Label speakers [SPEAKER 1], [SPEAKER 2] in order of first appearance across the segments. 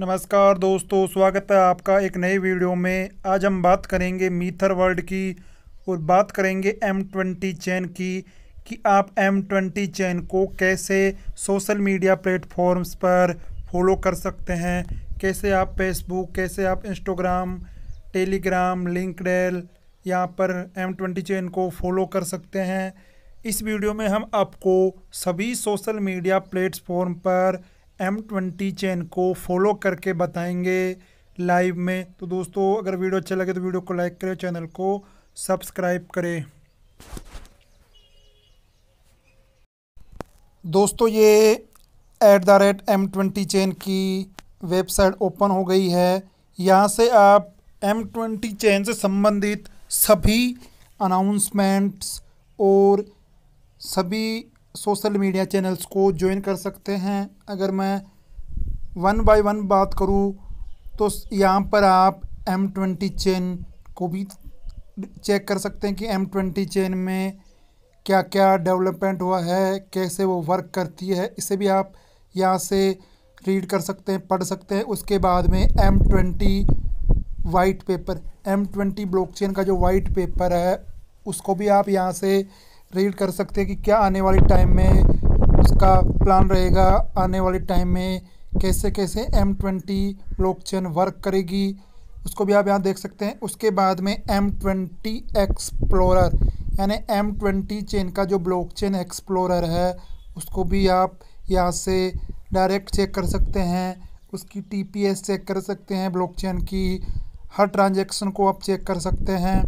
[SPEAKER 1] नमस्कार दोस्तों स्वागत है आपका एक नए वीडियो में आज हम बात करेंगे मीथर वर्ल्ड की और बात करेंगे एम ट्वेंटी चैन की कि आप एम ट्वेंटी चैन को कैसे सोशल मीडिया प्लेटफॉर्म्स पर फॉलो कर सकते हैं कैसे आप फेसबुक कैसे आप इंस्टाग्राम टेलीग्राम लिंकडेल यहाँ पर एम ट्वेंटी चैन को फॉलो कर सकते हैं इस वीडियो में हम आपको सभी सोशल मीडिया प्लेटफॉर्म पर एम ट्वेंटी चैन को फॉलो करके बताएंगे लाइव में तो दोस्तों अगर वीडियो अच्छा लगे तो वीडियो को लाइक करें चैनल को सब्सक्राइब करें दोस्तों ये at the rate M twenty chain की वेबसाइट ओपन हो गई है यहाँ से आप एम ट्वेंटी चैन से संबंधित सभी अनाउंसमेंट्स और सभी सोशल मीडिया चैनल्स को ज्वाइन कर सकते हैं अगर मैं वन बाय वन बात करूँ तो यहाँ पर आप एम ट्वेंटी चेन को भी चेक कर सकते हैं कि एम ट्वेंटी चेन में क्या क्या डेवलपमेंट हुआ है कैसे वो वर्क करती है इसे भी आप यहाँ से रीड कर सकते हैं पढ़ सकते हैं उसके बाद में M twenty white paper M twenty chain का जो वाइट पेपर है उसको भी आप यहाँ से रीड कर सकते हैं कि क्या आने वाले टाइम में उसका प्लान रहेगा आने वाले टाइम में कैसे कैसे एम ट्वेंटी वर्क करेगी उसको भी आप यहाँ देख सकते हैं उसके बाद में एम ट्वेंटी एक्सप्लोरर यानी एम ट्वेंटी चेन का जो ब्लॉकचेन एक्सप्लोरर है उसको भी आप यहाँ से डायरेक्ट चेक कर सकते हैं उसकी एस चेक कर सकते हैं ब्लॉकचेन की हर ट्रांजैक्शन को आप चेक कर सकते हैं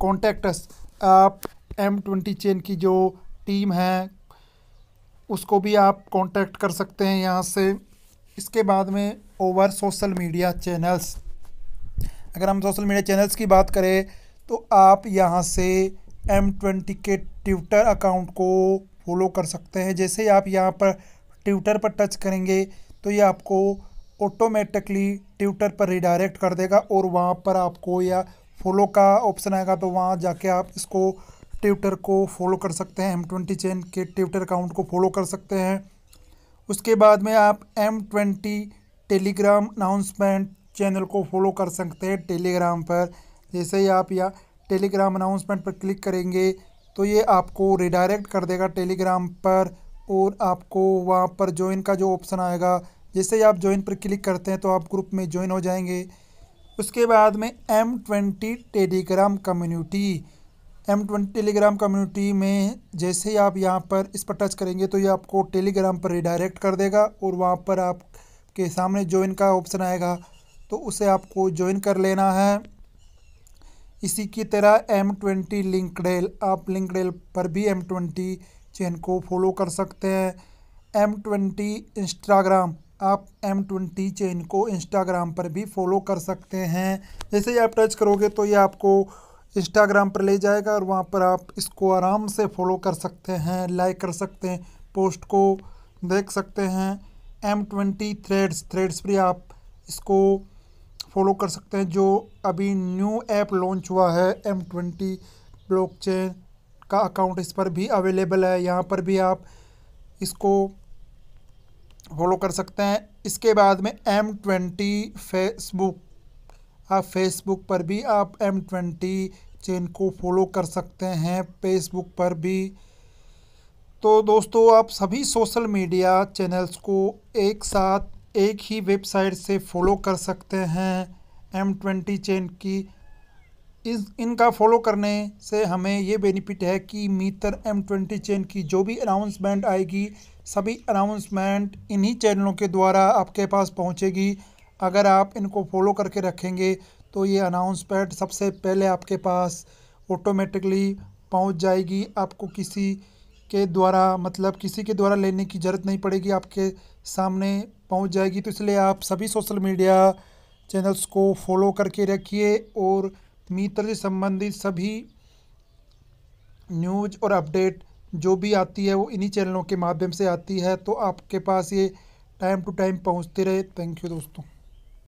[SPEAKER 1] कॉन्टैक्टस आप एम ट्वेंटी चेन की जो टीम है उसको भी आप कांटेक्ट कर सकते हैं यहाँ से इसके बाद में ओवर सोशल मीडिया चैनल्स अगर हम सोशल मीडिया चैनल्स की बात करें तो आप यहाँ से एम ट्वेंटी के ट्विटर अकाउंट को फॉलो कर सकते हैं जैसे आप यहाँ पर ट्विटर पर टच करेंगे तो ये आपको ऑटोमेटिकली ट्विटर पर रिडायरेक्ट कर देगा और वहाँ पर आपको या फॉलो का ऑप्शन आएगा तो वहाँ जाके आप इसको ट्विटर को फॉलो कर सकते हैं एम ट्वेंटी चैन के ट्विटर अकाउंट को फॉलो कर सकते हैं उसके बाद में आप M twenty Telegram announcement channel को फॉलो कर सकते हैं टेलीग्राम पर जैसे ही आप या टेलीग्राम अनाउंसमेंट पर क्लिक करेंगे तो ये आपको रिडायरेक्ट कर देगा टेलीग्राम पर और आपको वहाँ पर ज्वाइन का जो ऑप्शन आएगा जैसे ही आप ज्वाइन पर क्लिक करते हैं तो आप ग्रुप में ज्वाइन हो जाएंगे उसके बाद में M twenty Telegram community M twenty Telegram community में जैसे ही आप यहाँ पर इस पर टच करेंगे तो ये आपको टेलीग्राम पर रिडायरेक्ट कर देगा और वहाँ पर आपके सामने ज्वाइन का ऑप्शन आएगा तो उसे आपको ज्वाइन कर लेना है इसी की तरह एम ट्वेंटी लिंकडेल आप लिंकडेल पर भी एम ट्वेंटी चैन को फॉलो कर सकते हैं एम ट्वेंटी इंस्टाग्राम आप एम ट्वेंटी चेन को इंस्टाग्राम पर भी फॉलो कर सकते हैं जैसे ही आप टच करोगे तो ये आपको इंस्टाग्राम पर ले जाएगा और वहाँ पर आप इसको आराम से फॉलो कर सकते हैं लाइक कर सकते हैं पोस्ट को देख सकते हैं एम ट्वेंटी थ्रेड्स थ्रेड्स पर आप इसको फॉलो कर सकते हैं जो अभी न्यू ऐप लॉन्च हुआ है एम ट्वेंटी चेन का अकाउंट इस पर भी अवेलेबल है यहाँ पर भी आप इसको फॉलो कर सकते हैं इसके बाद में एम ट्वेंटी फेसबुक आप फेसबुक पर भी आप एम ट्वेंटी चेन को फॉलो कर सकते हैं फेसबुक पर भी तो दोस्तों आप सभी सोशल मीडिया चैनल्स को एक साथ एक ही वेबसाइट से फॉलो कर सकते हैं एम ट्वेंटी चेन की इस इनका फॉलो करने से हमें ये बेनिफिट है कि मीतर एम ट्वेंटी चेन की जो भी अनाउंसमेंट आएगी सभी अनाउंसमेंट इन्हीं चैनलों के द्वारा आपके पास पहुंचेगी अगर आप इनको फॉलो करके रखेंगे तो ये अनाउंस पैड सबसे पहले आपके पास ऑटोमेटिकली पहुंच जाएगी आपको किसी के द्वारा मतलब किसी के द्वारा लेने की ज़रूरत नहीं पड़ेगी आपके सामने पहुंच जाएगी तो इसलिए आप सभी सोशल मीडिया चैनल्स को फॉलो करके रखिए और मित्र से संबंधित सभी न्यूज और अपडेट जो भी आती है वो इन्हीं चैनलों के माध्यम से आती है तो आपके पास ये टाइम टू टाइम पहुंचते रहे थैंक यू दोस्तों